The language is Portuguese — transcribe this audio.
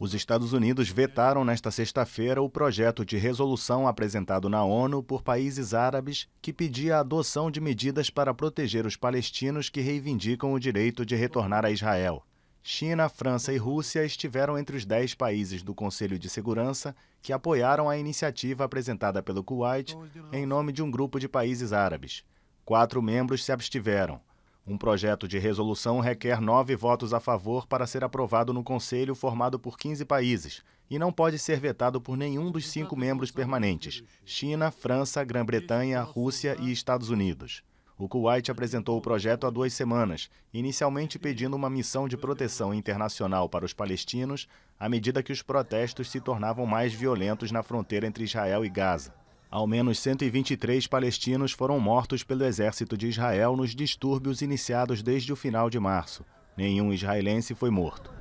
Os Estados Unidos vetaram nesta sexta-feira o projeto de resolução apresentado na ONU por países árabes que pedia a adoção de medidas para proteger os palestinos que reivindicam o direito de retornar a Israel. China, França e Rússia estiveram entre os dez países do Conselho de Segurança que apoiaram a iniciativa apresentada pelo Kuwait em nome de um grupo de países árabes. Quatro membros se abstiveram. Um projeto de resolução requer nove votos a favor para ser aprovado no Conselho formado por 15 países e não pode ser vetado por nenhum dos cinco membros permanentes: China, França, Grã-Bretanha, Rússia e Estados Unidos. O Kuwait apresentou o projeto há duas semanas, inicialmente pedindo uma missão de proteção internacional para os palestinos, à medida que os protestos se tornavam mais violentos na fronteira entre Israel e Gaza. Ao menos 123 palestinos foram mortos pelo exército de Israel nos distúrbios iniciados desde o final de março. Nenhum israelense foi morto.